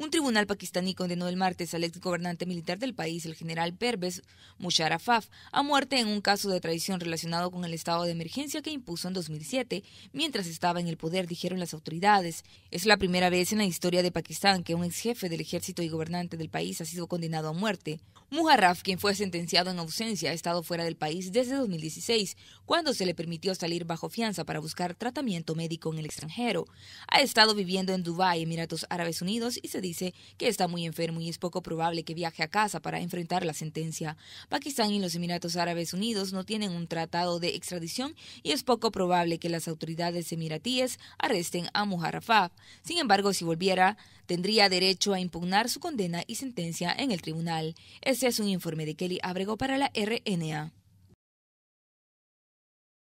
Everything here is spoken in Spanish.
Un tribunal pakistaní condenó el martes al ex gobernante militar del país, el general Pervez Musharraf, a muerte en un caso de traición relacionado con el estado de emergencia que impuso en 2007 mientras estaba en el poder, dijeron las autoridades. Es la primera vez en la historia de Pakistán que un ex jefe del ejército y gobernante del país ha sido condenado a muerte. Musharraf, quien fue sentenciado en ausencia, ha estado fuera del país desde 2016, cuando se le permitió salir bajo fianza para buscar tratamiento médico en el extranjero. Ha estado viviendo en Dubái, Emiratos Árabes Unidos, y se dice que está muy enfermo y es poco probable que viaje a casa para enfrentar la sentencia. Pakistán y los Emiratos Árabes Unidos no tienen un tratado de extradición y es poco probable que las autoridades emiratíes arresten a Muharrafaf. Sin embargo, si volviera, tendría derecho a impugnar su condena y sentencia en el tribunal. Este es un informe de Kelly Abrego para la RNA.